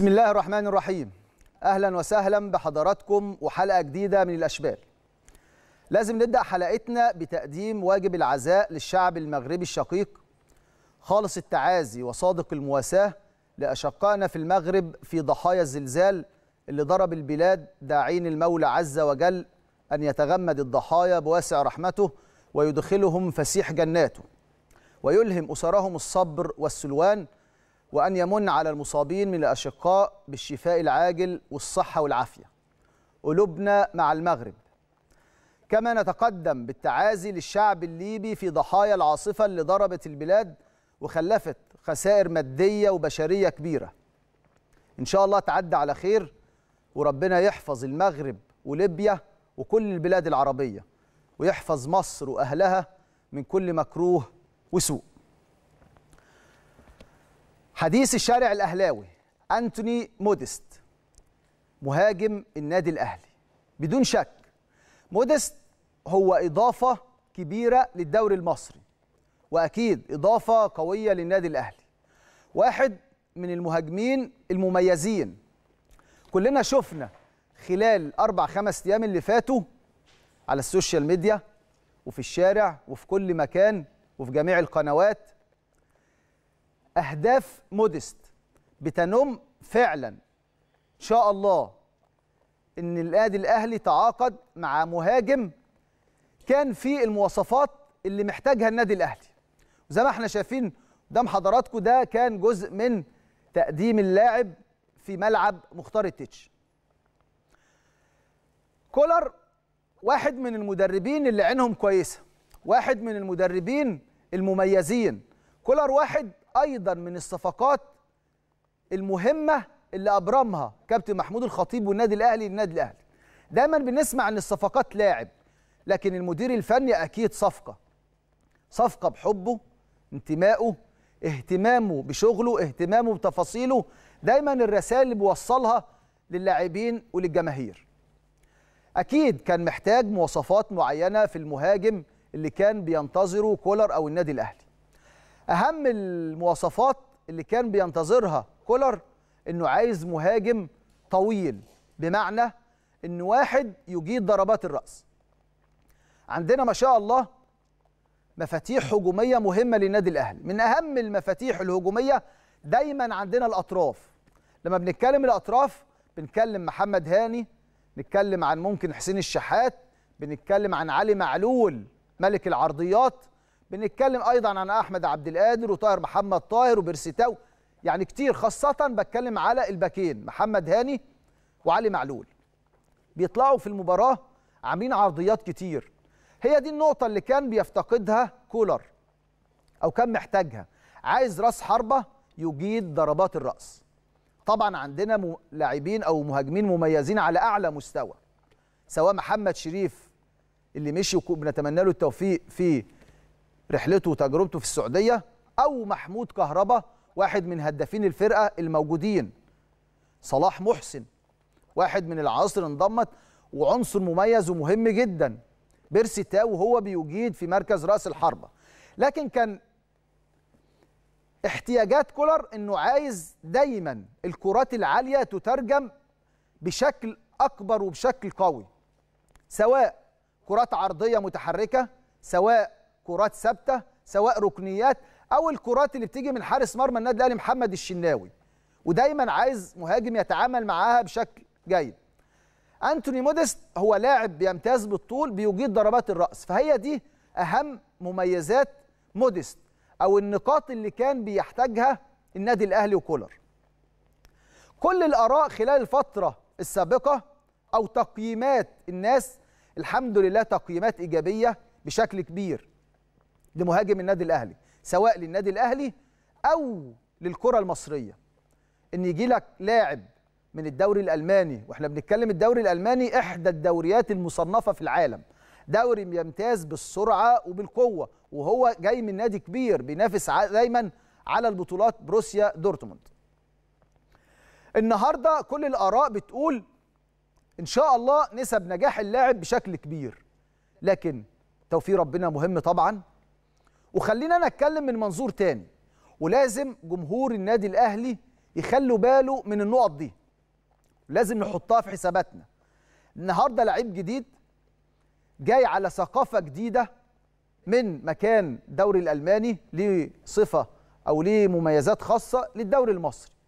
بسم الله الرحمن الرحيم اهلا وسهلا بحضراتكم وحلقه جديده من الاشبال لازم نبدا حلقتنا بتقديم واجب العزاء للشعب المغربي الشقيق خالص التعازي وصادق المواساه لاشقائنا في المغرب في ضحايا الزلزال اللي ضرب البلاد داعين المولى عز وجل ان يتغمد الضحايا بواسع رحمته ويدخلهم فسيح جناته ويلهم اسرهم الصبر والسلوان وأن يمن على المصابين من الأشقاء بالشفاء العاجل والصحة والعافية قلوبنا مع المغرب كما نتقدم بالتعازي للشعب الليبي في ضحايا العاصفة اللي ضربت البلاد وخلفت خسائر مادية وبشرية كبيرة إن شاء الله تعدى على خير وربنا يحفظ المغرب وليبيا وكل البلاد العربية ويحفظ مصر وأهلها من كل مكروه وسوء حديث الشارع الاهلاوي انتوني موديست مهاجم النادي الاهلي بدون شك موديست هو اضافه كبيره للدوري المصري واكيد اضافه قويه للنادي الاهلي واحد من المهاجمين المميزين كلنا شفنا خلال اربع خمس ايام اللي فاتوا على السوشيال ميديا وفي الشارع وفي كل مكان وفي جميع القنوات أهداف مودست بتنم فعلا إن شاء الله إن النادي الأهلي تعاقد مع مهاجم كان في المواصفات اللي محتاجها النادي الأهلي زي ما احنا شايفين قدام حضراتكم ده كان جزء من تقديم اللاعب في ملعب مختار التتش كولر واحد من المدربين اللي عينهم كويسه واحد من المدربين المميزين كولر واحد ايضا من الصفقات المهمه اللي ابرمها كابتن محمود الخطيب والنادي الاهلي للنادي الاهلي دايما بنسمع ان الصفقات لاعب لكن المدير الفني اكيد صفقه صفقه بحبه انتمائه اهتمامه بشغله اهتمامه بتفاصيله دايما الرسائل اللي بيوصلها للاعبين وللجماهير اكيد كان محتاج مواصفات معينه في المهاجم اللي كان بينتظره كولر او النادي الاهلي اهم المواصفات اللي كان بينتظرها كولر انه عايز مهاجم طويل بمعنى ان واحد يجيد ضربات الراس عندنا ما شاء الله مفاتيح هجوميه مهمه للنادي الاهلي من اهم المفاتيح الهجوميه دايما عندنا الاطراف لما بنتكلم الاطراف بنتكلم محمد هاني نتكلم عن ممكن حسين الشحات بنتكلم عن علي معلول ملك العرضيات بنتكلم ايضا عن احمد عبد القادر وطاهر محمد طاهر وبرسيتاو يعني كتير خاصه بتكلم على الباكين محمد هاني وعلي معلول بيطلعوا في المباراه عاملين عرضيات كتير هي دي النقطه اللي كان بيفتقدها كولر او كان محتاجها عايز راس حربه يجيد ضربات الراس طبعا عندنا لاعبين او مهاجمين مميزين على اعلى مستوى سواء محمد شريف اللي مشي وبنتمنى له التوفيق في رحلته وتجربته في السعوديه او محمود كهربا واحد من هدافين الفرقه الموجودين صلاح محسن واحد من العصر انضمت وعنصر مميز ومهم جدا بيرسي تاو وهو بيجيد في مركز راس الحربه لكن كان احتياجات كولر انه عايز دايما الكرات العاليه تترجم بشكل اكبر وبشكل قوي سواء كرات عرضيه متحركه سواء كرات ثابته سواء ركنيات او الكرات اللي بتيجي من حارس مرمى النادي الاهلي محمد الشناوي ودايما عايز مهاجم يتعامل معاها بشكل جيد انتوني موديست هو لاعب بيمتاز بالطول بيجيد ضربات الراس فهي دي اهم مميزات موديست او النقاط اللي كان بيحتاجها النادي الاهلي وكولر كل الاراء خلال الفتره السابقه او تقييمات الناس الحمد لله تقييمات ايجابيه بشكل كبير لمهاجم النادي الاهلي سواء للنادي الاهلي او للكره المصريه ان يجي لك لاعب من الدوري الالماني واحنا بنتكلم الدوري الالماني احدى الدوريات المصنفه في العالم دوري يمتاز بالسرعه وبالقوه وهو جاي من نادي كبير بينافس دايما على البطولات بروسيا دورتموند النهارده كل الاراء بتقول ان شاء الله نسب نجاح اللاعب بشكل كبير لكن توفيق ربنا مهم طبعا وخلينا انا اتكلم من منظور تاني ولازم جمهور النادي الاهلي يخلوا باله من النقط دي لازم نحطها في حساباتنا النهارده لعيب جديد جاي على ثقافه جديده من مكان دوري الالماني ليه صفه او ليه مميزات خاصه للدوري المصري